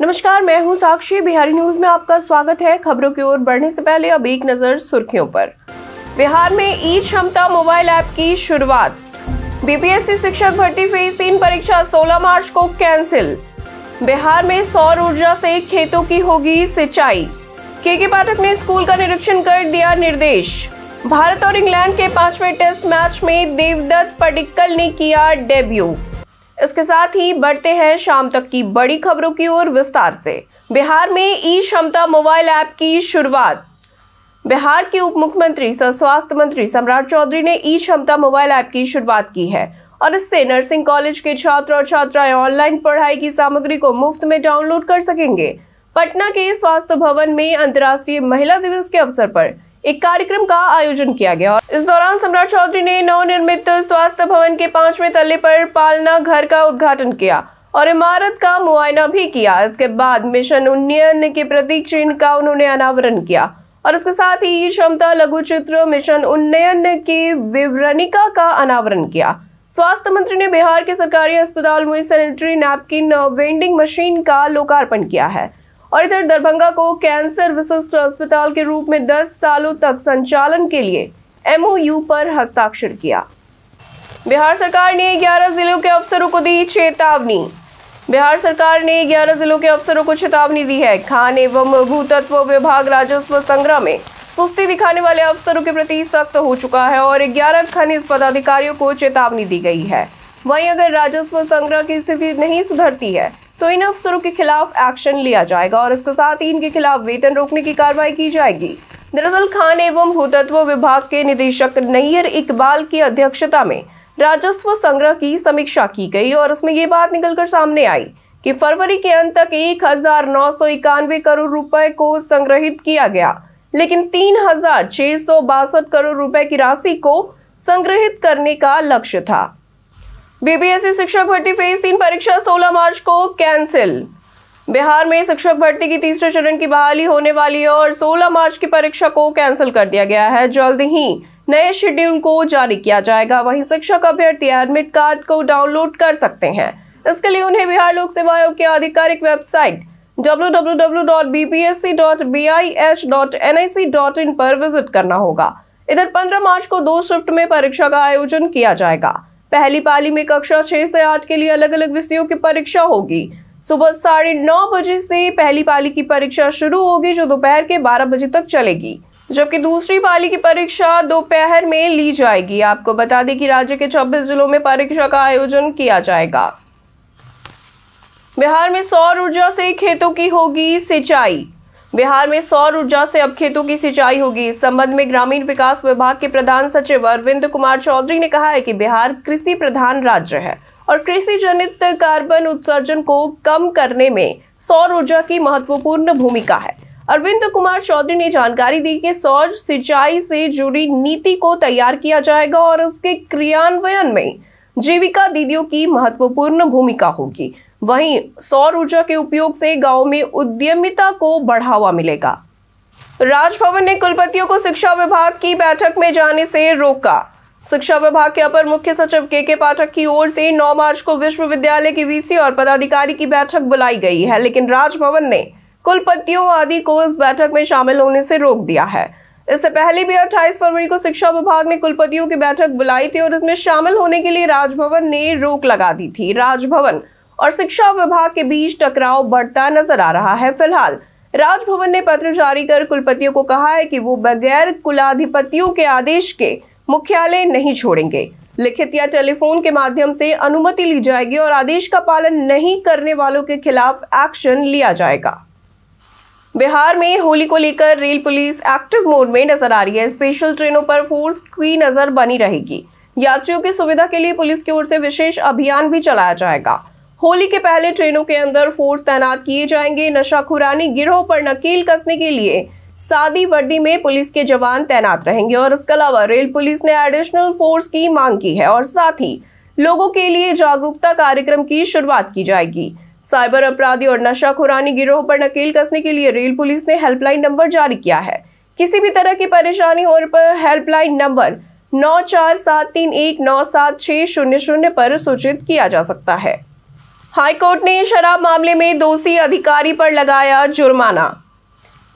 नमस्कार मैं हूं साक्षी बिहारी न्यूज में आपका स्वागत है खबरों की ओर बढ़ने से पहले अब एक नजर सुर्खियों पर बिहार में ई क्षमता मोबाइल ऐप की शुरुआत बीपीएससी शिक्षक भर्ती फेज तीन परीक्षा 16 मार्च को कैंसिल बिहार में सौर ऊर्जा से खेतों की होगी सिंचाई के के पाठक ने स्कूल का निरीक्षण कर दिया निर्देश भारत और इंग्लैंड के पांचवें टेस्ट मैच में देवदत्त पडिक्कल ने किया डेब्यू इसके साथ ही बढ़ते हैं शाम तक की बड़ी खबरों की ओर विस्तार से बिहार में ई क्षमता मोबाइल ऐप की शुरुआत बिहार के उप मुख्यमंत्री सह स्वास्थ्य मंत्री सम्राट चौधरी ने ई क्षमता मोबाइल ऐप की शुरुआत की है और इससे नर्सिंग कॉलेज के छात्र और छात्राएं ऑनलाइन पढ़ाई की सामग्री को मुफ्त में डाउनलोड कर सकेंगे पटना के स्वास्थ्य भवन में अंतर्राष्ट्रीय महिला दिवस के अवसर पर एक कार्यक्रम का आयोजन किया गया और इस दौरान सम्राट चौधरी ने नवनिर्मित स्वास्थ्य भवन के पांचवें तले पर पालना घर का उद्घाटन किया और इमारत का मुआयना भी किया इसके बाद मिशन उन्नयन के प्रतीक चिन्ह का उन्होंने अनावरण किया और इसके साथ ही क्षमता लघु चित्र मिशन उन्नयन की विवरणिका का अनावरण किया स्वास्थ्य मंत्री ने बिहार के सरकारी अस्पताल में सैनिटरी नैपकिन वेंडिंग मशीन का लोकार्पण किया है और इधर दरभंगा को कैंसर विशिष्ट अस्पताल के रूप में 10 सालों तक संचालन के लिए एमओयू पर हस्ताक्षर किया बिहार सरकार ने 11 जिलों के अफसरों को दी चेतावनी बिहार सरकार ने 11 जिलों के अफसरों को चेतावनी दी है खान एवं भूतत्व विभाग राजस्व संग्रह में सुस्ती दिखाने वाले अफसरों के प्रति सख्त हो चुका है और 11 खनिज पदाधिकारियों को चेतावनी दी गई है वहीं अगर राजस्व संग्रह की स्थिति नहीं सुधरती है तो इन अफसरों के खिलाफ एक्शन लिया जाएगा और इसके साथ ही इनके खिलाफ वेतन रोकने की कार्रवाई की जाएगी दरअसल खान एवं भूतत्व विभाग के निदेशक नैयर इकबाल की अध्यक्षता में राजस्व संग्रह की समीक्षा की गई और उसमें ये बात निकलकर सामने आई कि फरवरी के अंत तक एक हजार नौ सौ इक्यानवे करोड़ रुपए को संग्रहित किया गया लेकिन तीन हजार छह सौ बासठ करोड़ रुपए की राशि को संग्रहित करने का लक्ष्य था बीबीएससी शिक्षक भर्ती फेज तीन परीक्षा 16 मार्च को कैंसिल बिहार में शिक्षक भर्ती की तीसरे चरण की बहाली होने वाली है और 16 मार्च की परीक्षा को कैंसिल कर दिया गया है जल्द ही नए शेड्यूल को जारी किया जाएगा वहीं शिक्षक अभ्यर्थी एडमिट कार्ड को डाउनलोड कर सकते हैं इसके लिए उन्हें बिहार लोक सेवा आयोग की आधिकारिक वेबसाइट www.bpsc.bih.nic.in पर विजिट करना होगा इधर 15 मार्च को दो शिफ्ट में परीक्षा का आयोजन किया जाएगा पहली पाली में कक्षा छह से आठ के लिए अलग अलग विषयों की परीक्षा होगी सुबह साढ़े नौ बजे से पहली पाली की परीक्षा शुरू होगी जो दोपहर के बारह बजे तक चलेगी जबकि दूसरी पाली की परीक्षा दोपहर में ली जाएगी आपको बता दें कि राज्य के 26 जिलों में परीक्षा का आयोजन किया जाएगा बिहार में सौर ऊर्जा से खेतों की होगी सिंचाई बिहार में सौर ऊर्जा से अब खेतों की सिंचाई होगी इस संबंध में ग्रामीण विकास विभाग के प्रधान सचिव अरविंद कुमार चौधरी ने कहा है कि बिहार कृषि प्रधान राज्य है और कृषि जनित कार्बन उत्सर्जन को कम करने में सौर ऊर्जा की महत्वपूर्ण भूमिका है अरविंद कुमार चौधरी ने जानकारी दी कि सौर सिंचाई से जुड़ी नीति को तैयार किया जाएगा और उसके क्रियान्वयन में जीविका दीदियों की महत्वपूर्ण भूमिका होगी वहीं सौर ऊर्जा के उपयोग से गांव में उद्यमिता को बढ़ावा मिलेगा राजभवन ने कुलपतियों को शिक्षा विभाग की बैठक में जाने से रोका शिक्षा विभाग के अपर मुख्य सचिव के के पाठक की ओर से 9 मार्च को विश्वविद्यालय के वीसी और पदाधिकारी की बैठक बुलाई गई है लेकिन राजभवन ने कुलपतियों आदि को इस बैठक में शामिल होने से रोक दिया है इससे पहले भी 28 फरवरी को शिक्षा विभाग ने कुलपतियों की बैठक बुलाई थी और इसमें शामिल होने के लिए राजभवन ने रोक लगा दी थी राजभवन और शिक्षा विभाग के बीच टकराव बढ़ता नजर आ रहा है फिलहाल राजभवन ने पत्र जारी कर कुलपतियों को कहा है कि वो बगैर कुलाधिपतियों के आदेश के मुख्यालय नहीं छोड़ेंगे लिखित या टेलीफोन के माध्यम से अनुमति ली जाएगी और आदेश का पालन नहीं करने वालों के खिलाफ एक्शन लिया जाएगा बिहार में होली को लेकर रेल पुलिस एक्टिव मोड में नजर आ रही है स्पेशल ट्रेनों पर फोर्स की नजर बनी रहेगी यात्रियों की सुविधा के लिए पुलिस की ओर से विशेष अभियान भी चलाया जाएगा होली के पहले ट्रेनों के अंदर फोर्स तैनात किए जाएंगे नशाखुरानी गिरोह पर नकेल कसने के लिए सादी वर्दी में पुलिस के जवान तैनात रहेंगे और इसके अलावा रेल पुलिस ने एडिशनल फोर्स की मांग की है और साथ ही लोगों के लिए जागरूकता कार्यक्रम की शुरुआत की जाएगी साइबर अपराधी और नशाखुरानी गिरोह पर नकेल कसने के लिए रेल पुलिस ने हेल्पलाइन नंबर जारी किया है किसी भी तरह की परेशानी होने पर हेल्पलाइन नंबर नौ चार सात तीन एक नौ सात छः शून्य शून्य पर सूचित किया जा सकता है हाईकोर्ट ने शराब मामले में दोषी अधिकारी पर लगाया जुर्माना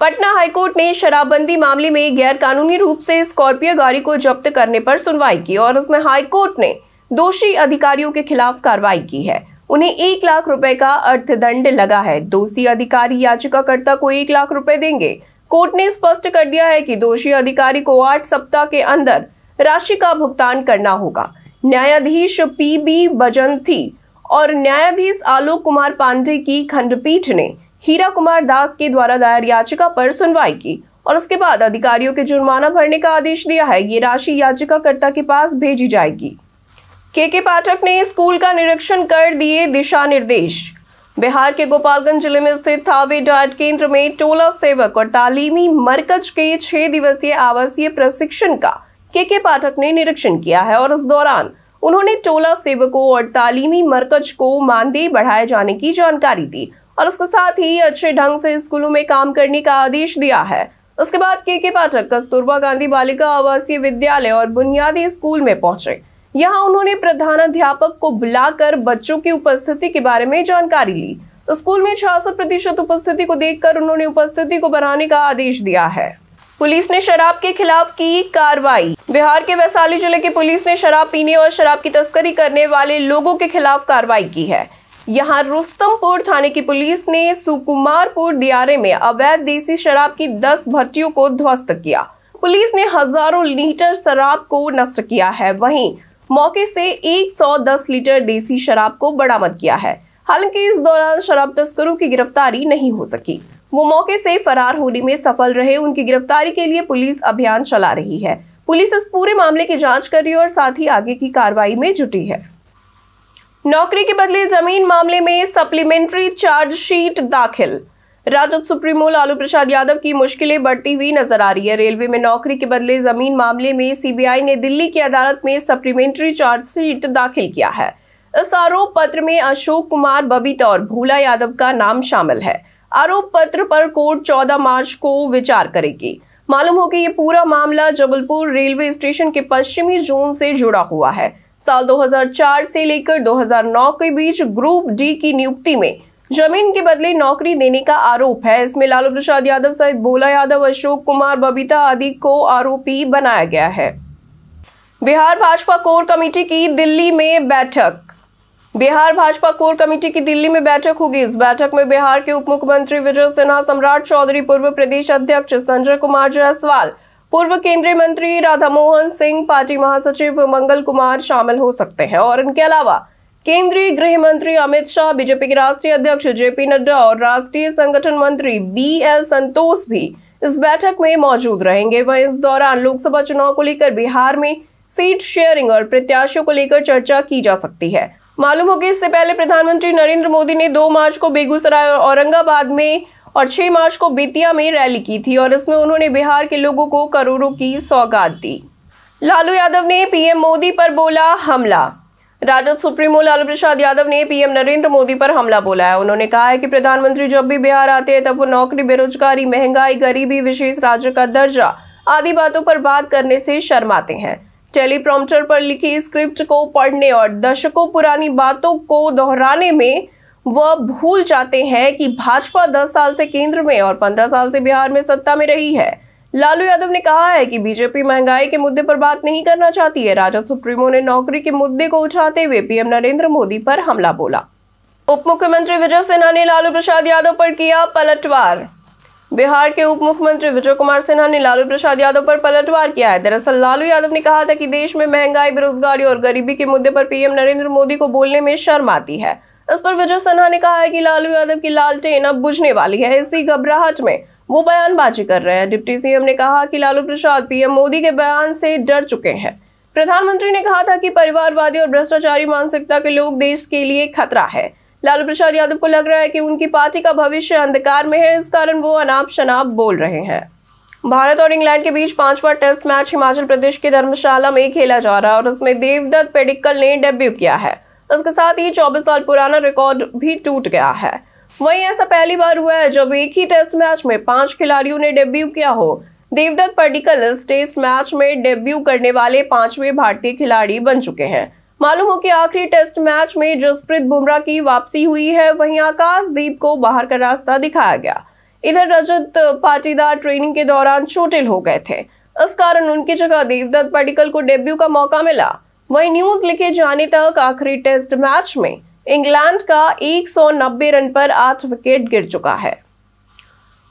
पटना हाईकोर्ट ने शराबबंदी मामले में गैरकानूनी रूप से स्कॉर्पियो गाड़ी को जब्त करने पर सुनवाई की और उसमें हाईकोर्ट ने दोषी अधिकारियों के खिलाफ कार्रवाई की है उन्हें एक लाख रुपए का अर्थदंड लगा है दोषी अधिकारी याचिकाकर्ता को एक लाख रुपए देंगे कोर्ट ने स्पष्ट कर दिया है कि दोषी अधिकारी को आठ सप्ताह के अंदर राशि का भुगतान करना होगा न्यायाधीश पी बी बजंथी और न्यायाधीश आलोक कुमार पांडे की खंडपीठ ने हीरा कुमार दास के द्वारा दायर याचिका पर सुनवाई की और उसके बाद अधिकारियों के जुर्माना भरने का आदेश दिया है ये राशि याचिकाकर्ता के पास भेजी जाएगी के के पाठक ने स्कूल का निरीक्षण कर दिए दिशा निर्देश बिहार के गोपालगंज जिले में स्थित थावे डाट केंद्र में टोला सेवक और तालीमी मरकज के छह दिवसीय आवासीय प्रशिक्षण का के के पाठक ने निरीक्षण किया है और उस दौरान उन्होंने टोला सेवकों और तालीमी मरकज को मानदेय बढ़ाए जाने की जानकारी दी और उसके साथ ही अच्छे ढंग से स्कूलों में काम करने का आदेश दिया है उसके बाद के के पाठक कस्तूरबा गांधी बालिका आवासीय विद्यालय और बुनियादी स्कूल में पहुंचे यहाँ उन्होंने प्रधानाध्यापक को बुलाकर बच्चों की उपस्थिति के बारे में जानकारी ली स्कूल में छियासठ प्रतिशत उपस्थिति को देखकर उन्होंने उपस्थिति को बढ़ाने का आदेश दिया है पुलिस ने शराब के खिलाफ की कार्रवाई बिहार के वैशाली जिले की पुलिस ने शराब पीने और शराब की तस्करी करने वाले लोगों के खिलाफ कार्रवाई की है यहाँ रुस्तमपुर थाने की पुलिस ने सुकुमारपुर दियारे में अवैध देसी शराब की दस भट्टियों को ध्वस्त किया पुलिस ने हजारों लीटर शराब को नष्ट किया है वही मौके से एक लीटर देसी शराब को बरामद किया है हालांकि इस दौरान शराब तस्करों की गिरफ्तारी नहीं हो सकी वो मौके से फरार होने में सफल रहे उनकी गिरफ्तारी के लिए पुलिस अभियान चला रही है पुलिस इस पूरे मामले की जांच कर रही है और साथ ही आगे की कार्रवाई में जुटी है नौकरी के बदले जमीन मामले में सप्लीमेंट्री चार्जशीट दाखिल राजद सुप्रीमो लालू प्रसाद यादव की मुश्किलें बढ़ती हुई नजर आ रही है रेलवे में नौकरी के बदले जमीन मामले में सीबीआई ने दिल्ली की अदालत में सप्लीमेंट्री चार्जशीट दाखिल किया है इस आरोप पत्र में अशोक कुमार बबीता और भूला यादव का नाम शामिल है आरोप पत्र पर कोर्ट 14 मार्च को विचार करेगी मालूम हो कि ये पूरा मामला जबलपुर रेलवे स्टेशन के पश्चिमी जोन से जुड़ा हुआ है साल 2004 से लेकर 2009 के बीच ग्रुप डी की नियुक्ति में जमीन के बदले नौकरी देने का आरोप है इसमें लालू प्रसाद यादव सहित भोला यादव अशोक कुमार बबीता आदि को आरोपी बनाया गया है बिहार भाजपा कोर कमेटी की दिल्ली में बैठक बिहार भाजपा कोर कमेटी की दिल्ली में बैठक होगी इस बैठक में बिहार के उप मुख्यमंत्री विजय सिन्हा सम्राट चौधरी पूर्व प्रदेश अध्यक्ष संजय कुमार जायसवाल पूर्व केंद्रीय मंत्री राधामोहन सिंह पार्टी महासचिव मंगल कुमार शामिल हो सकते हैं और इनके अलावा केंद्रीय गृह मंत्री अमित शाह बीजेपी के राष्ट्रीय अध्यक्ष जेपी नड्डा और राष्ट्रीय संगठन मंत्री बी एल संतोष भी इस बैठक में मौजूद रहेंगे वह इस दौरान लोकसभा चुनाव को लेकर बिहार में सीट शेयरिंग और प्रत्याशियों को लेकर चर्चा की जा सकती है मालूम हो कि इससे पहले प्रधानमंत्री नरेंद्र मोदी ने दो मार्च को बेगूसराय और औरंगाबाद में और 6 मार्च को बेतिया में रैली की थी और इसमें उन्होंने बिहार के लोगों को करोड़ों की सौगात दी लालू यादव ने पीएम मोदी पर बोला हमला राजद सुप्रीमो लालू प्रसाद यादव ने पीएम नरेंद्र मोदी पर हमला बोला है उन्होंने कहा है कि प्रधानमंत्री जब भी बिहार आते हैं तब वो नौकरी बेरोजगारी महंगाई गरीबी विशेष राज्य का दर्जा आदि बातों पर बात करने से शर्माते हैं टेलीप्रॉम्प्टर पर लिखी स्क्रिप्ट को पढ़ने और दशकों पुरानी बातों को दोहराने में वह भूल जाते हैं कि भाजपा 10 साल से केंद्र में और 15 साल से बिहार में सत्ता में रही है लालू यादव ने कहा है कि बीजेपी महंगाई के मुद्दे पर बात नहीं करना चाहती है राजद सुप्रीमो ने नौकरी के मुद्दे को उठाते हुए पीएम नरेंद्र मोदी पर हमला बोला उप मुख्यमंत्री विजय सिन्हा ने लालू प्रसाद यादव पर किया पलटवार बिहार के उप मुख्यमंत्री विजय कुमार सिन्हा ने लालू प्रसाद यादव पर पलटवार किया है दरअसल लालू यादव ने कहा था कि देश में महंगाई बेरोजगारी और गरीबी के मुद्दे पर पीएम नरेंद्र मोदी को बोलने में शर्म आती है इस पर विजय सिन्हा ने कहा है कि लालू यादव की लालटेन अब बुझने वाली है इसी घबराहट में वो बयानबाजी कर रहे हैं डिप्टी सीएम ने कहा कि लालू प्रसाद पीएम मोदी के बयान से डर चुके हैं प्रधानमंत्री ने कहा था कि परिवारवादी और भ्रष्टाचारी मानसिकता के लोग देश के लिए खतरा है लालू प्रसाद यादव को लग रहा है कि उनकी पार्टी का भविष्य अंधकार में है इस कारण वो अनाप शनाप बोल रहे हैं भारत और इंग्लैंड के बीच पांचवा टेस्ट मैच हिमाचल प्रदेश के धर्मशाला में खेला जा रहा है और उसमें देवदत्त पेडिक्कल ने डेब्यू किया है उसके साथ ही चौबीस साल पुराना रिकॉर्ड भी टूट गया है वहीं ऐसा पहली बार हुआ है जब एक ही टेस्ट मैच में पांच खिलाड़ियों ने डेब्यू किया हो देवदत्त पर्टिकल इस टेस्ट मैच में डेब्यू करने वाले पांचवें भारतीय खिलाड़ी बन चुके हैं मालूम हो कि आखिरी टेस्ट मैच में जसप्रीत बुमराह की वापसी हुई है वहीं आकाशदीप को बाहर का रास्ता दिखाया गया इधर रजत पाटीदार ट्रेनिंग के दौरान चोटिल हो गए थे इस कारण उनकी जगह देवदत्त पडिकल को डेब्यू का मौका मिला वहीं न्यूज लिखे जाने तक आखिरी टेस्ट मैच में इंग्लैंड का 190 रन पर आठ विकेट गिर चुका है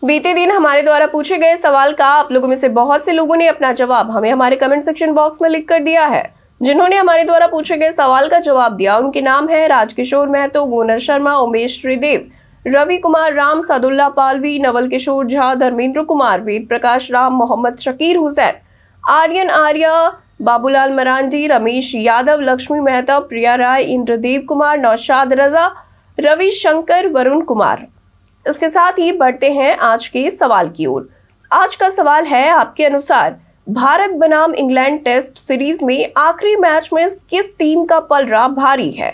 बीते दिन हमारे द्वारा पूछे गए सवाल का आप लोगों में से बहुत से लोगों ने अपना जवाब हमें हमारे कमेंट सेक्शन बॉक्स में लिख कर दिया है जिन्होंने हमारे द्वारा पूछे गए सवाल का जवाब दिया उनके नाम है राजकिशोर महतो गोनर शर्मा उमेश श्रीदेव रवि कुमार राम सदुल्ला पालवी नवल किशोर झा धर्मेंद्र कुमार वेद प्रकाश राम मोहम्मद शकीर हुसैन आर्यन आर्या बाबूलाल मरांडी रमेश यादव लक्ष्मी मेहता प्रिया राय इंद्रदेव कुमार नौशाद रजा रवि शंकर वरुण कुमार इसके साथ ही बढ़ते हैं आज के सवाल की ओर आज का सवाल है आपके अनुसार भारत बनाम इंग्लैंड टेस्ट सीरीज में आखिरी मैच में किस टीम का पलरा भारी है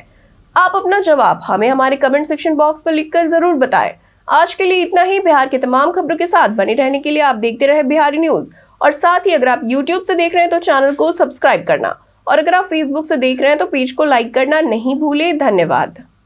आप अपना जवाब हमें हमारे कमेंट सेक्शन बॉक्स पर लिखकर जरूर बताएं आज के लिए इतना ही बिहार के तमाम खबरों के साथ बने रहने के लिए आप देखते रहे बिहारी न्यूज और साथ ही अगर आप यूट्यूब से देख रहे हैं तो चैनल को सब्सक्राइब करना और अगर आप फेसबुक से देख रहे हैं तो पेज को लाइक करना नहीं भूले धन्यवाद